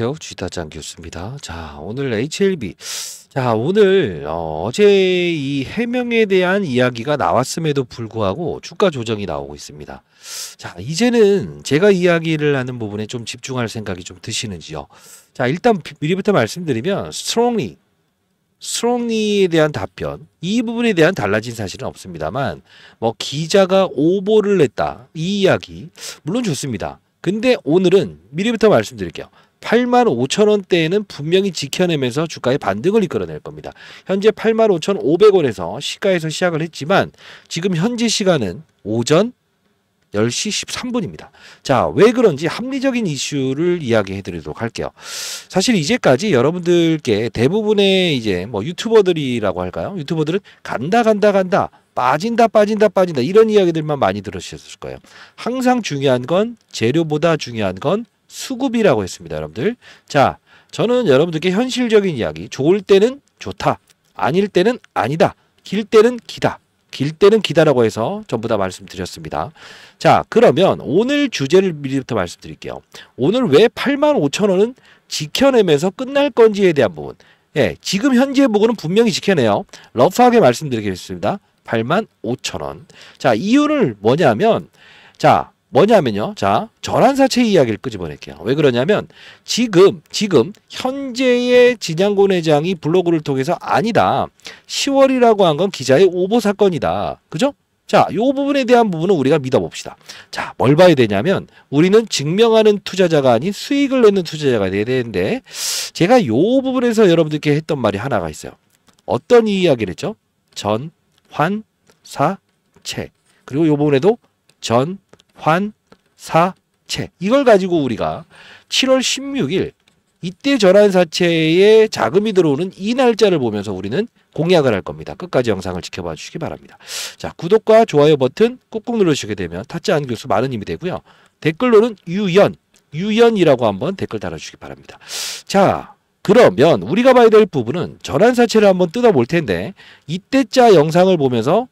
안녕하세요. 주시다장 교수입니다. 자, 오늘 HLB. 자, 오늘 어, 어제 이 해명에 대한 이야기가 나왔음에도 불구하고 주가 조정이 나오고 있습니다. 자, 이제는 제가 이야기를 하는 부분에 좀 집중할 생각이 좀 드시는지요. 자, 일단 미리부터 말씀드리면 스트롱리 스롱리에 대한 답변 이 부분에 대한 달라진 사실은 없습니다만 뭐 기자가 오보를 냈다 이 이야기 물론 좋습니다 근데 오늘은 미리부터 말씀드릴게요 8만 5천 원대에는 분명히 지켜내면서 주가의 반등을 이끌어낼 겁니다. 현재 8만 5천 500원에서 시가에서 시작을 했지만 지금 현재 시간은 오전 10시 13분입니다. 자, 왜 그런지 합리적인 이슈를 이야기해 드리도록 할게요. 사실 이제까지 여러분들께 대부분의 이제 뭐 유튜버들이라고 할까요? 유튜버들은 간다, 간다, 간다, 빠진다, 빠진다, 빠진다 이런 이야기들만 많이 들으셨을 거예요. 항상 중요한 건 재료보다 중요한 건 수급이라고 했습니다. 여러분들. 자, 저는 여러분들께 현실적인 이야기, 좋을 때는 좋다. 아닐 때는 아니다. 길 때는 기다. 길 때는 기다라고 해서 전부 다 말씀드렸습니다. 자, 그러면 오늘 주제를 미리부터 말씀드릴게요. 오늘 왜 8만 5천 원은 지켜내면서 끝날 건지에 대한 부분. 예, 지금 현재 보고는 분명히 지켜내요. 러프하게 말씀드리겠습니다. 8만 5천 원. 자, 이유를 뭐냐면, 자, 뭐냐면요. 자, 전환사채 이야기를 끄집어낼게요. 왜 그러냐면 지금 지금 현재의 진양곤 회장이 블로그를 통해서 아니다. 10월이라고 한 건 기자의 오보 사건이다. 그죠? 자, 요 부분에 대한 부분은 우리가 믿어봅시다. 자, 뭘 봐야 되냐면 우리는 증명하는 투자자가 아닌 수익을 내는 투자자가 돼야 되는데 제가 요 부분에서 여러분들께 했던 말이 하나가 있어요. 어떤 이야기를 했죠? 전, 환, 사, 채. 그리고 요 부분에도 전, 환사체 이걸 가지고 우리가 7월 16일 이때 전환사채에 자금이 들어오는 이 날짜를 보면서 우리는 공략을 할 겁니다. 끝까지 영상을 지켜봐 주시기 바랍니다. 자 구독과 좋아요 버튼 꾹꾹 눌러주시게 되면 타짜 안 교수 많은 힘이 되고요. 댓글로는 유연, 유연이라고 한번 댓글 달아주시기 바랍니다. 자 그러면 우리가 봐야 될 부분은 전환사채를 한번 뜯어볼 텐데 이때자 영상을 보면서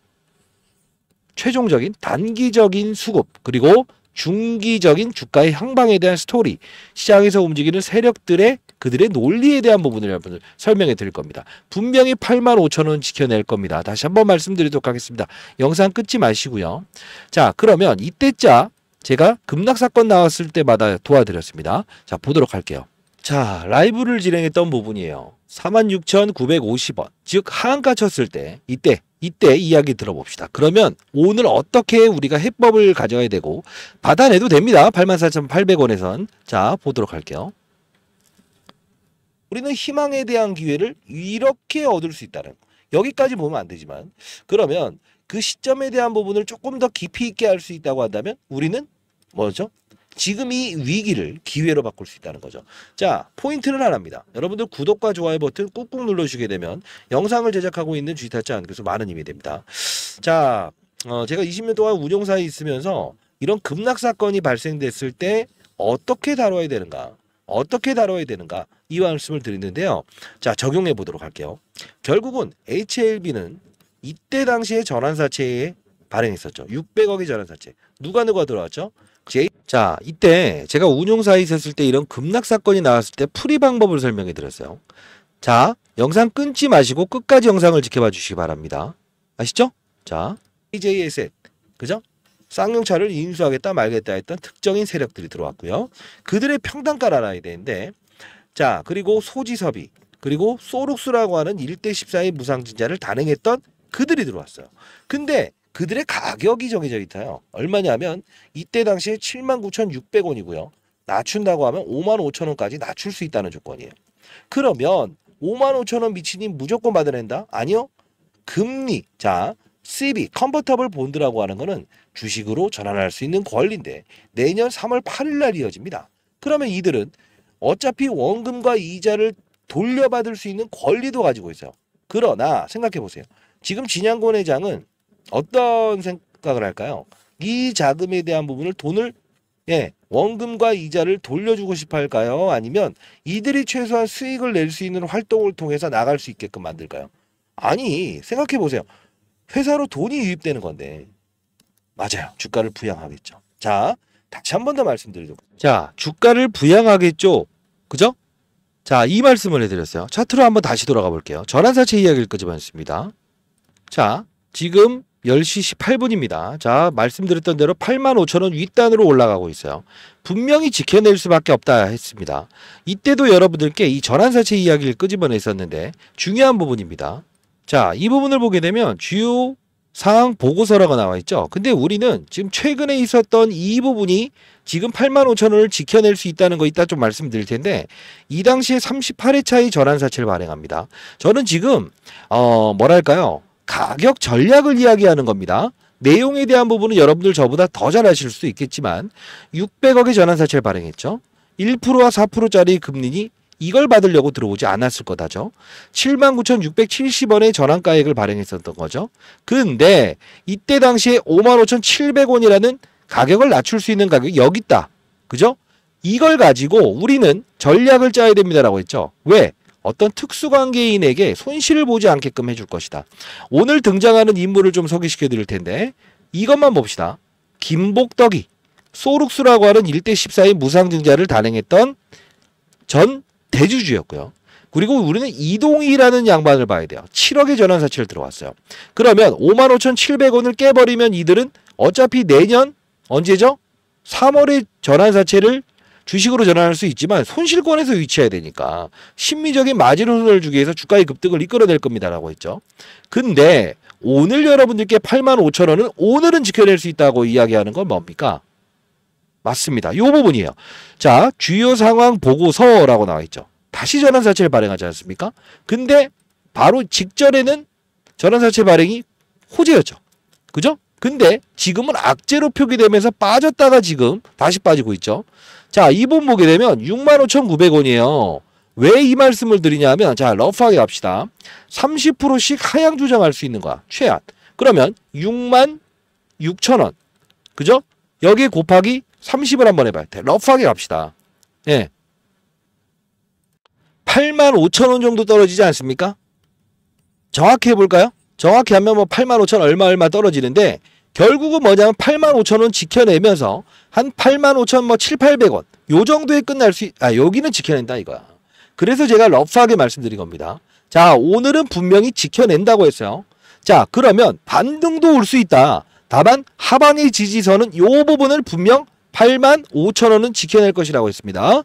최종적인 단기적인 수급 그리고 중기적인 주가의 향방에 대한 스토리, 시장에서 움직이는 세력들의 그들의 논리에 대한 부분을 여러분들 설명해 드릴 겁니다. 분명히 8만 5천 원 지켜낼 겁니다. 다시 한번 말씀드리도록 하겠습니다. 영상 끊지 마시고요. 자, 그러면 이때자 제가 급락 사건 나왔을 때마다 도와드렸습니다. 자, 보도록 할게요. 자, 라이브를 진행했던 부분이에요. 46,950원. 즉, 하한가 쳤을 때, 이때, 이때 이야기 들어봅시다. 그러면 오늘 어떻게 우리가 해법을 가져야 되고, 받아내도 됩니다. 84,800원에선. 자, 보도록 할게요. 우리는 희망에 대한 기회를 이렇게 얻을 수 있다는 여기까지 보면 안 되지만, 그러면 그 시점에 대한 부분을 조금 더 깊이 있게 할 수 있다고 한다면, 우리는 뭐죠? 지금 이 위기를 기회로 바꿀 수 있다는 거죠. 자, 포인트를 하나입니다. 여러분들 구독과 좋아요 버튼 꾹꾹 눌러주시게 되면 영상을 제작하고 있는 주식타짜 안께서 많은 힘이 됩니다. 자, 어, 제가 20년 동안 운용사에 있으면서 이런 급락 사건이 발생됐을 때 어떻게 다뤄야 되는가, 어떻게 다뤄야 되는가 이 말씀을 드리는데요. 자, 적용해 보도록 할게요. 결국은 HLB는 이때 당시에 전환사채에 발행했었죠. 600억의 전환사채. 누가 누가 들어왔죠? 제 자, 이때 제가 운용사에 있었을 때 이런 급락 사건이 나왔을 때 풀이 방법을 설명해 드렸어요. 자, 영상 끊지 마시고 끝까지 영상을 지켜봐 주시기 바랍니다. 아시죠? 자, AJSN, 그죠? 쌍용차를 인수하겠다 말겠다 했던 특정인 세력들이 들어왔고요. 그들의 평단가를 알아야 되는데 자, 그리고 소지섭이 그리고 소록수라고 하는 1대14의 무상진자를 단행했던 그들이 들어왔어요. 근데 그들의 가격이 정해져 있어요. 얼마냐면 이때 당시에 79,600원이고요. 낮춘다고 하면 55,000원까지 낮출 수 있다는 조건이에요. 그러면 55,000원 미치니 무조건 받아낸다? 아니요. 금리. 자, CB, 컨버터블 본드라고 하는 거는 주식으로 전환할 수 있는 권리인데 내년 3월 8일 날 이어집니다. 그러면 이들은 어차피 원금과 이자를 돌려받을 수 있는 권리도 가지고 있어요. 그러나 생각해 보세요. 지금 진양권 회장은 어떤 생각을 할까요? 이 자금에 대한 부분을 돈을 예, 원금과 이자를 돌려주고 싶어 할까요? 아니면 이들이 최소한 수익을 낼 수 있는 활동을 통해서 나갈 수 있게끔 만들까요? 아니, 생각해 보세요. 회사로 돈이 유입되는 건데. 맞아요. 주가를 부양하겠죠. 자, 다시 한 번 더 말씀드리도록. 자, 주가를 부양하겠죠. 그죠? 자, 이 말씀을 해드렸어요. 차트로 한 번 다시 돌아가 볼게요. 전환사채 이야기를 끄집어냈습니다. 자, 지금 10시 18분입니다. 자, 말씀드렸던 대로 8만5천원 윗단으로 올라가고 있어요. 분명히 지켜낼 수밖에 없다 했습니다. 이때도 여러분들께 이 전환사채 이야기를 끄집어냈었는데 중요한 부분입니다. 자, 이 부분을 보게 되면 주요 사항 보고서라고 나와 있죠. 근데 우리는 지금 최근에 있었던 이 부분이 지금 8만5천원을 지켜낼 수 있다는 거 이따 좀 말씀드릴 텐데 이 당시에 38회차의 전환사채를 발행합니다. 저는 지금 어 뭐랄까요? 가격 전략을 이야기하는 겁니다. 내용에 대한 부분은 여러분들 저보다 더 잘 아실 수 있겠지만 600억의 전환사채를 발행했죠. 1%와 4%짜리 금리니 이걸 받으려고 들어오지 않았을 거다죠. 79,670원의 전환가액을 발행했었던 거죠. 근데 이때 당시에 55,700원이라는 가격을 낮출 수 있는 가격이 여기 있다. 그죠? 이걸 가지고 우리는 전략을 짜야 됩니다라고 했죠. 왜? 어떤 특수관계인에게 손실을 보지 않게끔 해줄 것이다. 오늘 등장하는 인물을 좀 소개시켜 드릴 텐데 이것만 봅시다. 김복덕이 소룩수라고 하는 1대 14의 무상증자를 단행했던 전 대주주였고요. 그리고 우리는 이동희라는 양반을 봐야 돼요. 7억의 전환사채를 들어왔어요. 그러면 55,700원을 깨버리면 이들은 어차피 내년 언제죠? 3월에 전환사채를 주식으로 전환할 수 있지만 손실권에서 위치해야 되니까 심리적인 마지노선을 주기 위해서 주가의 급등을 이끌어낼 겁니다라고 했죠. 근데 오늘 여러분들께 8만 5천 원은 오늘은 지켜낼 수 있다고 이야기하는 건 뭡니까? 맞습니다. 이 부분이에요. 자, 주요 상황 보고서라고 나와 있죠. 다시 전환사채를 발행하지 않습니까? 근데 바로 직전에는 전환사채 발행이 호재였죠. 그죠? 근데 지금은 악재로 표기되면서 빠졌다가 지금 다시 빠지고 있죠. 자, 이분 보게 되면 65,900원이에요. 왜 이 말씀을 드리냐면 자, 러프하게 갑시다. 30%씩 하향 조정할 수 있는 거야. 최한. 그러면 6 6 0 0 0원 그죠? 여기 곱하기 30을 한번 해봐야 돼. 러프하게 갑시다. 예. 8 0 0 0원 정도 떨어지지 않습니까? 정확히 해볼까요? 정확히 하면 뭐8 0 0천 얼마 얼마 떨어지는데 결국은 뭐냐면 8만 5천 원 지켜내면서 한 8만 5천 뭐 7, 800원 요 정도에 끝날 수, 있, 아 여기는 지켜낸다 이거야. 그래서 제가 러프하게 말씀드린 겁니다. 자 오늘은 분명히 지켜낸다고 했어요. 자 그러면 반등도 올 수 있다. 다만 하반의 지지선은 요 부분을 분명 8만 5천 원은 지켜낼 것이라고 했습니다.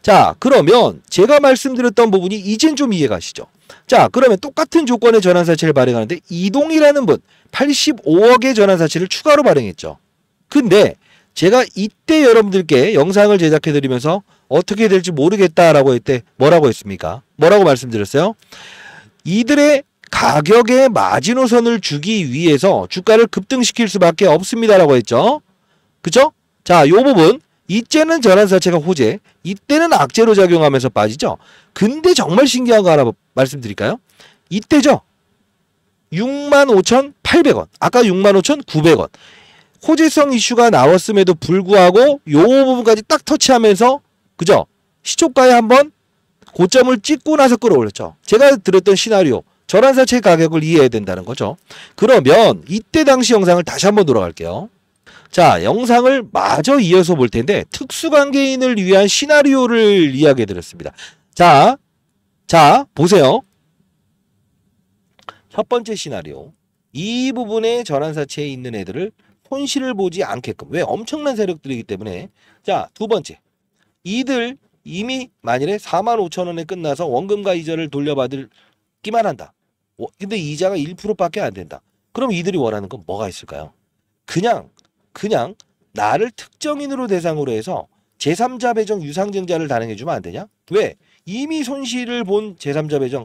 자, 그러면 제가 말씀드렸던 부분이 이젠 좀 이해가시죠? 자, 그러면 똑같은 조건의 전환사채를 발행하는데 이동이라는 분 85억의 전환사채를 추가로 발행했죠. 근데 제가 이때 여러분들께 영상을 제작해드리면서 어떻게 될지 모르겠다라고 했때 뭐라고 했습니까? 뭐라고 말씀드렸어요? 이들의 가격의 마지노선을 주기 위해서 주가를 급등시킬 수밖에 없습니다라고 했죠. 그죠? 자, 요 부분 이때는 전환 사체가 호재, 이때는 악재로 작용하면서 빠지죠. 근데 정말 신기한 거 하나 말씀드릴까요? 이때죠. 65,800원. 아까 65,900원. 호재성 이슈가 나왔음에도 불구하고 요 부분까지 딱 터치하면서 그죠? 시초가에 한번 고점을 찍고 나서 끌어올렸죠. 제가 들었던 시나리오 전환사채 가격을 이해해야 된다는 거죠. 그러면 이때 당시 영상을 다시 한번 돌아갈게요. 자, 영상을 마저 이어서 볼 텐데 특수관계인을 위한 시나리오를 이야기해 드렸습니다. 자, 자, 보세요. 첫 번째 시나리오. 이 부분에 전환사채에 있는 애들을 손실을 보지 않게끔. 왜? 엄청난 세력들이기 때문에. 자, 두 번째. 이들 이미 만일에 4만 5천 원에 끝나서 원금과 이자를 돌려받을기만 한다. 어, 근데 이자가 1%밖에 안 된다. 그럼 이들이 원하는 건 뭐가 있을까요? 그냥 그냥 나를 특정인으로 대상으로 해서 제3자 배정 유상증자를 단행해주면 안 되냐? 왜? 이미 손실을 본 제3자 배정,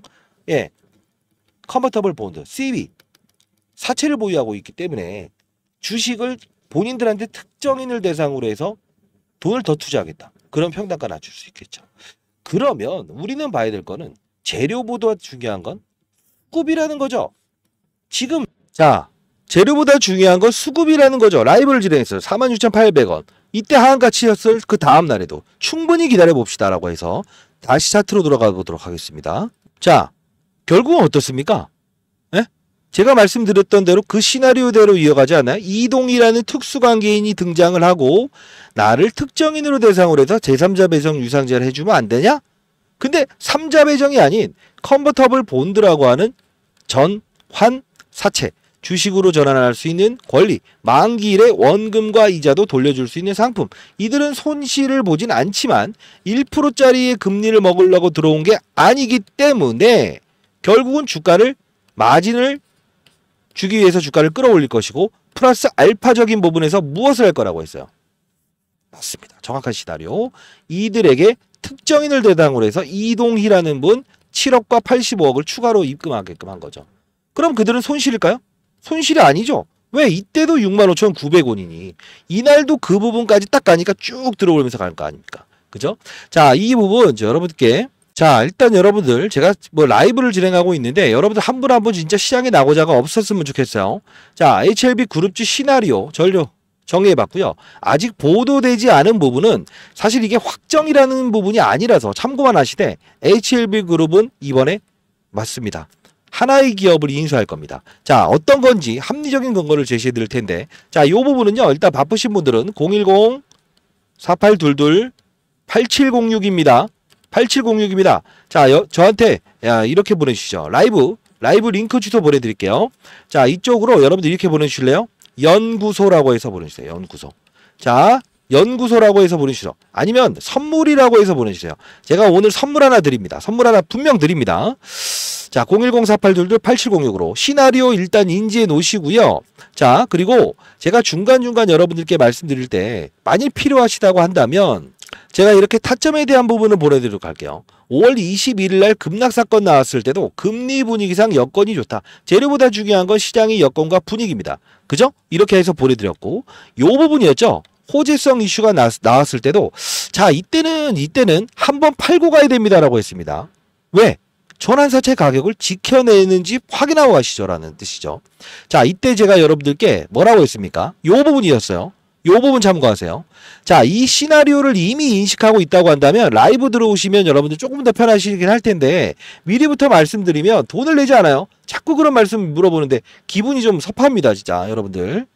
예, 컨버터블 본드, CB, 사채를 보유하고 있기 때문에 주식을 본인들한테 특정인을 대상으로 해서 돈을 더 투자하겠다. 그런 평단가 낮출 수 있겠죠. 그러면 우리는 봐야 될 거는 재료보다 중요한 건 급이라는 거죠. 지금 자 재료보다 중요한 건 수급이라는 거죠. 라이브를 진행했어 46,800원. 이때 하한가치셨을그 다음 날에도 충분히 기다려 봅시다라고 해서 다시 차트로 돌아가 보도록 하겠습니다. 자, 결국은 어떻습니까? 예? 제가 말씀드렸던 대로 그 시나리오대로 이어가지 않아요? 이동이라는 특수관계인이 등장을 하고 나를 특정인으로 대상으로 해서 제3자 배정 유상제를 해주면 안 되냐? 근데 3자 배정이 아닌 컨버터블 본드라고 하는 전환 사채 주식으로 전환할 수 있는 권리, 만기일에 원금과 이자도 돌려줄 수 있는 상품. 이들은 손실을 보진 않지만 1%짜리의 금리를 먹으려고 들어온 게 아니기 때문에 결국은 주가를 마진을 주기 위해서 주가를 끌어올릴 것이고 플러스 알파적인 부분에서 무엇을 할 거라고 했어요. 맞습니다. 정확한 시나리오. 이들에게 특정인을 대상으로 해서 이동희라는 분 7억과 85억을 추가로 입금하게끔 한 거죠. 그럼 그들은 손실일까요? 손실이 아니죠. 왜 이때도 65,900원이니 이날도 그 부분까지 딱 가니까 쭉 들어오면서 가는 거 아닙니까? 그죠? 자, 이 부분 여러분께 자, 일단 여러분들 제가 뭐 라이브를 진행하고 있는데 여러분들 한 분 한 분 진짜 시장에 나고자가 없었으면 좋겠어요. 자, HLB 그룹주 시나리오 전료 정리해봤고요. 아직 보도되지 않은 부분은 사실 이게 확정이라는 부분이 아니라서 참고만 하시되 HLB 그룹은 이번에 맞습니다. 하나의 기업을 인수할 겁니다. 자, 어떤 건지 합리적인 근거를 제시해 드릴 텐데. 자, 이 부분은요. 일단 바쁘신 분들은 010 4822 8706입니다. 8706입니다. 자, 여, 저한테 야, 이렇게 보내 주시죠. 라이브 라이브 링크 주소 보내 드릴게요. 자, 이쪽으로 여러분들 이렇게 보내 주실래요? 연구소라고 해서 보내 주세요. 연구소. 자, 연구소라고 해서 보내주세요. 아니면 선물이라고 해서 보내주세요. 제가 오늘 선물 하나 드립니다. 선물 하나 분명 드립니다. 자, 0104822-8706으로 시나리오 일단 인지해 놓으시고요. 자, 그리고 제가 중간중간 여러분들께 말씀드릴 때 많이 필요하시다고 한다면 제가 이렇게 타점에 대한 부분을 보내드리도록 할게요. 5월 21일 날 급락 사건 나왔을 때도 금리 분위기상 여건이 좋다. 재료보다 중요한 건 시장의 여건과 분위기입니다. 그죠? 이렇게 해서 보내드렸고 요 부분이었죠. 호재성 이슈가 나, 나왔을 때도 자 이때는 이때는 한번 팔고 가야 됩니다라고 했습니다. 왜? 전환사채 가격을 지켜내는지 확인하고 가시죠라는 뜻이죠. 자 이때 제가 여러분들께 뭐라고 했습니까? 요 부분이었어요. 요 부분 참고하세요. 자, 이 시나리오를 이미 인식하고 있다고 한다면 라이브 들어오시면 여러분들 조금 더 편하시긴 할 텐데 미리부터 말씀드리면 돈을 내지 않아요. 자꾸 그런 말씀 물어보는데 기분이 좀 섭합니다, 진짜 여러분들.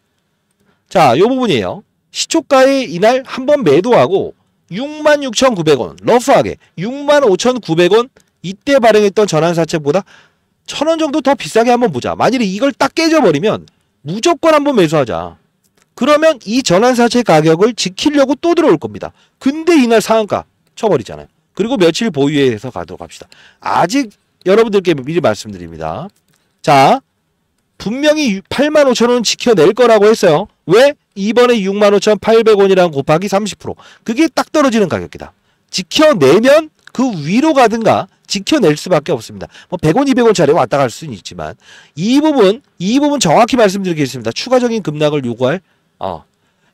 자, 요 부분이에요. 시초가에 이날 한번 매도하고 66,900원 러프하게 65,900원 이때 발행했던 전환사채보다 1,000원 정도 더 비싸게 한번 보자. 만일에 이걸 딱 깨져버리면 무조건 한번 매수하자. 그러면 이 전환사채 가격을 지키려고 또 들어올 겁니다. 근데 이날 상한가 쳐버리잖아요. 그리고 며칠 보유해서 가도록 합시다. 아직 여러분들께 미리 말씀드립니다. 자, 분명히 8 5 0 0 0원 지켜낼 거라고 했어요. 왜? 이번에 65,800원이랑 곱하기 30% 그게 딱 떨어지는 가격이다. 지켜내면 그 위로 가든가 지켜낼 수밖에 없습니다. 뭐 100원, 200원 차례 왔다 갈 수는 있지만 이 부분, 이 부분 정확히 말씀드리겠습니다. 추가적인 급락을 요구할 어,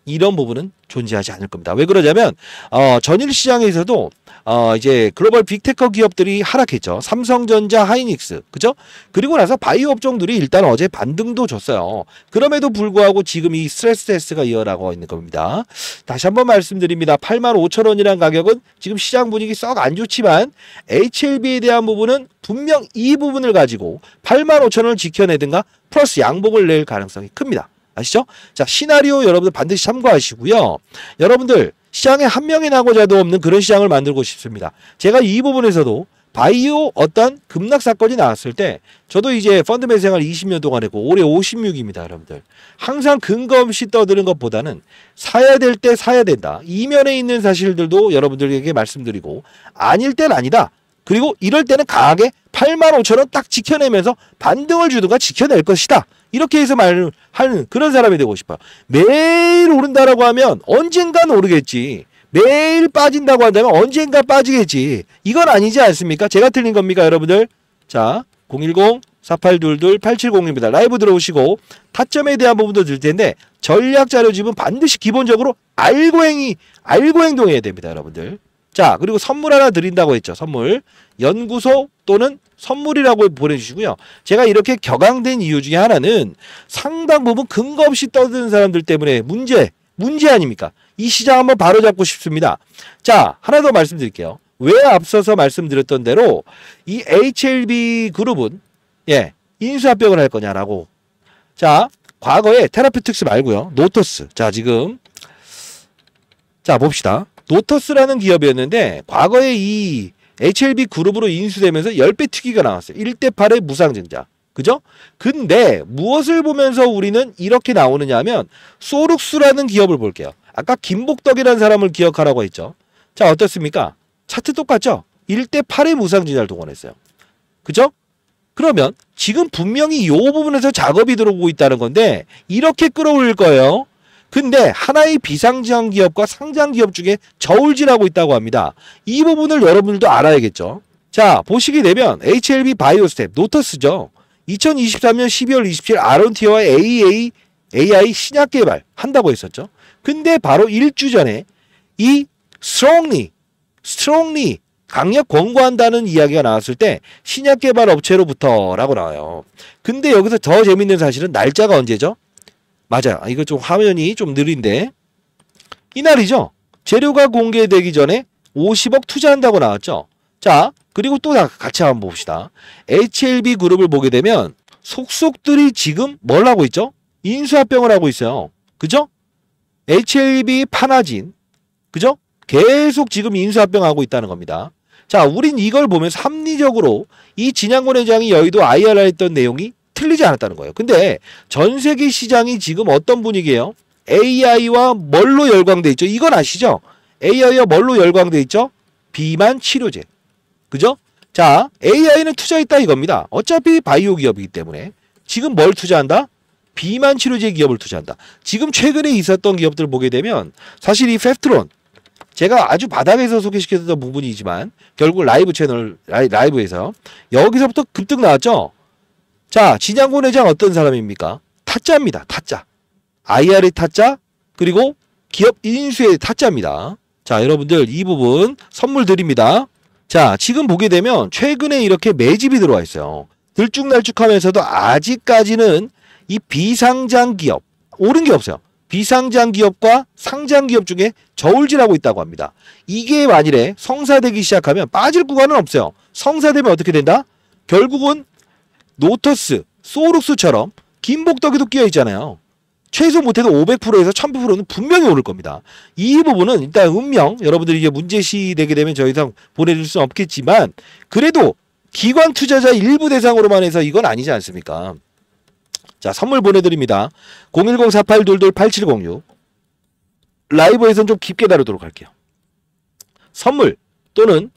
이런 부분은 존재하지 않을 겁니다. 왜 그러냐면 어, 전일 시장에서도 어, 이제 글로벌 빅테커 기업들이 하락했죠. 삼성전자, 하이닉스. 그죠? 그리고 나서 바이오 업종들이 일단 어제 반등도 줬어요. 그럼에도 불구하고 지금 이 스트레스 테스트가 이어나고 있는 겁니다. 다시 한번 말씀드립니다. 8만 5천 원이란 가격은 지금 시장 분위기 썩 안 좋지만 HLB에 대한 부분은 분명 이 부분을 가지고 8만 5천 원을 지켜내든가 플러스 양복을낼 가능성이 큽니다. 아시죠? 자, 시나리오 여러분들 반드시 참고하시고요. 여러분들 시장에 한 명이 나고 자도 없는 그런 시장을 만들고 싶습니다. 제가 이 부분에서도 바이오 어떤 급락 사건이 나왔을 때 저도 이제 펀드맨 생활 20년 동안 했고 올해 56입니다 여러분들 항상 근거 없이 떠드는 것보다는 사야 될 때 사야 된다 이면에 있는 사실들도 여러분들에게 말씀드리고 아닐 땐 아니다 그리고 이럴 때는 강하게 8만 5천 원딱 지켜내면서 반등을 주든가 지켜낼 것이다. 이렇게 해서 말하는 그런 사람이 되고 싶어. 요 매일 오른다라고 하면 언젠간 오르겠지. 매일 빠진다고 한다면 언젠가 빠지겠지. 이건 아니지 않습니까? 제가 틀린 겁니까, 여러분들? 자, 010-4822-8701입니다. 라이브 들어오시고 타점에 대한 부분도 들 텐데 전략 자료집은 반드시 기본적으로 알고 행이 알고 행동해야 됩니다, 여러분들. 자, 그리고 선물 하나 드린다고 했죠. 선물. 연구소 또는 선물이라고 보내주시고요. 제가 이렇게 격앙된 이유 중에 하나는 상당 부분 근거 없이 떠드는 사람들 때문에 문제, 문제 아닙니까? 이 시장 한번 바로잡고 싶습니다. 자, 하나 더 말씀드릴게요. 왜 앞서서 말씀드렸던 대로 이 HLB 그룹은 예, 인수합병을 할 거냐라고. 자, 과거에 테라피틱스 말고요. 노토스. 자, 지금 자, 봅시다. 노터스라는 기업이었는데 과거에 이 HLB 그룹으로 인수되면서 10배 특이가 나왔어요. 1대 8의 무상증자. 그죠? 근데 무엇을 보면서 우리는 이렇게 나오느냐 하면 소룩스라는 기업을 볼게요. 아까 김복덕이라는 사람을 기억하라고 했죠. 자 어떻습니까? 차트 똑같죠? 1대 8의 무상증자를 동원했어요. 그죠? 그러면 지금 분명히 이 부분에서 작업이 들어오고 있다는 건데 이렇게 끌어올릴 거예요. 근데 하나의 비상장 기업과 상장 기업 중에 저울질하고 있다고 합니다. 이 부분을 여러분들도 알아야겠죠. 자, 보시게 되면 HLB 바이오스텝 노터스죠. 2023년 12월 27일 아론티와 어 AA AI 신약 개발 한다고 했었죠. 근데 바로 일주 전에 이 strongly, strongly 강력 권고한다는 이야기가 나왔을 때 신약 개발 업체로부터라고 나와요. 근데 여기서 더 재밌는 사실은 날짜가 언제죠? 맞아요. 아, 이거 좀 화면이 좀 느린데 이날이죠. 재료가 공개되기 전에 50억 투자한다고 나왔죠. 자, 그리고 또 같이 한번 봅시다. HLB 그룹을 보게 되면 속속들이 지금 뭘 하고 있죠? 인수합병을 하고 있어요. 그죠? HLB 파나진. 그죠? 계속 지금 인수합병하고 있다는 겁니다. 자, 우린 이걸 보면서 합리적으로 이 진양권 회장이 여의도 IR을 했던 내용이 틀리지 않았다는 거예요. 근데 전 세계 시장이 지금 어떤 분위기예요? AI와 뭘로 열광돼 있죠? 이건 아시죠? AI와 뭘로 열광돼 있죠? 비만 치료제. 그죠? 자, AI는 투자했다 이겁니다. 어차피 바이오 기업이기 때문에 지금 뭘 투자한다? 비만 치료제 기업을 투자한다. 지금 최근에 있었던 기업들 보게 되면 사실 이 페프트론 제가 아주 바닥에서 소개시켰던 부분이지만 결국 라이브 채널 라이, 라이브에서 여기서부터 급등 나왔죠. 자, 진양곤 회장 어떤 사람입니까? 타짜입니다. 타짜. IR의 타짜, 그리고 기업 인수의 타짜입니다. 자, 여러분들 이 부분 선물 드립니다. 자, 지금 보게 되면 최근에 이렇게 매집이 들어와 있어요. 들쭉날쭉하면서도 아직까지는 이 비상장 기업, 오른 게 없어요. 비상장 기업과 상장 기업 중에 저울질하고 있다고 합니다. 이게 만일에 성사되기 시작하면 빠질 구간은 없어요. 성사되면 어떻게 된다? 결국은 노터스, 소룩스처럼 김복덕이도 끼어 있잖아요. 최소 못해도 500%에서 1000%는 분명히 오를 겁니다. 이 부분은 일단 운명, 여러분들이 이제 문제시 되게 되면 저 이상 보내줄 수는 없겠지만, 그래도 기관 투자자 일부 대상으로만 해서 이건 아니지 않습니까? 자, 선물 보내드립니다. 010-4822-8706. 라이브에서는좀 깊게 다루도록 할게요. 선물 또는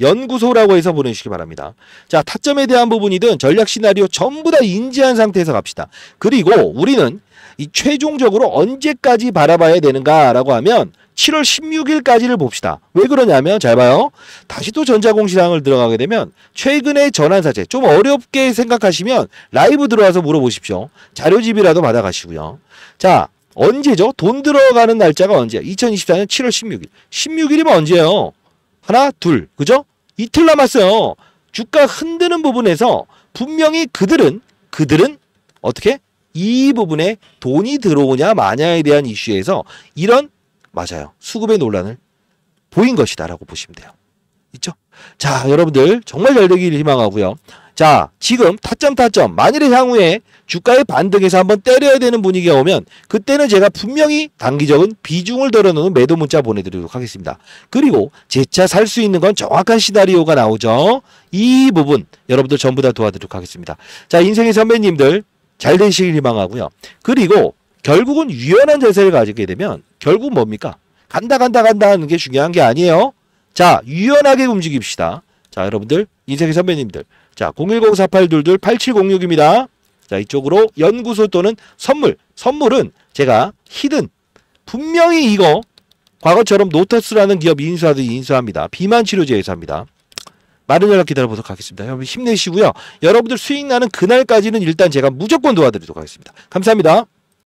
연구소라고 해서 보내주시기 바랍니다. 자, 타점에 대한 부분이든 전략 시나리오 전부 다 인지한 상태에서 갑시다. 그리고 우리는 이 최종적으로 언제까지 바라봐야 되는가라고 하면 7월 16일까지를 봅시다. 왜 그러냐면 잘 봐요. 다시 또 전자공 시장을 들어가게 되면 최근의 전환사채 좀 어렵게 생각하시면 라이브 들어와서 물어보십시오. 자료집이라도 받아가시고요. 자 언제죠? 돈 들어가는 날짜가 언제야? 2024년 7월 16일. 16일이면 언제예요? 하나 둘 그죠? 이틀 남았어요. 주가 흔드는 부분에서 분명히 그들은 그들은 어떻게 이 부분에 돈이 들어오냐 마냐에 대한 이슈에서 이런 맞아요 수급의 논란을 보인 것이다라고 보시면 돼요. 있죠? 자 여러분들 정말 잘 되길 희망하고요. 자, 지금 타점 타점 만일의 향후에 주가의 반등에서 한번 때려야 되는 분위기가 오면 그때는 제가 분명히 단기적인 비중을 덜어놓은 매도 문자 보내드리도록 하겠습니다. 그리고 제 차 살 수 있는 건 정확한 시나리오가 나오죠. 이 부분 여러분들 전부 다 도와드리도록 하겠습니다. 자, 인생의 선배님들 잘 되시길 희망하고요. 그리고 결국은 유연한 자세를 가지게 되면 결국 뭡니까? 간다 간다 간다 하는 게 중요한 게 아니에요. 자, 유연하게 움직입시다. 자, 여러분들 인생의 선배님들 자 010-4822-8706입니다. 자 이쪽으로 연구소 또는 선물 선물은 제가 히든 분명히 이거 과거처럼 노터스라는 기업 인수하듯 인수합니다. 비만 치료제에서 합니다. 많은 연락 기다려보도록 하겠습니다. 여러분 힘내시고요. 여러분들 수익 나는 그날까지는 일단 제가 무조건 도와드리도록 하겠습니다. 감사합니다.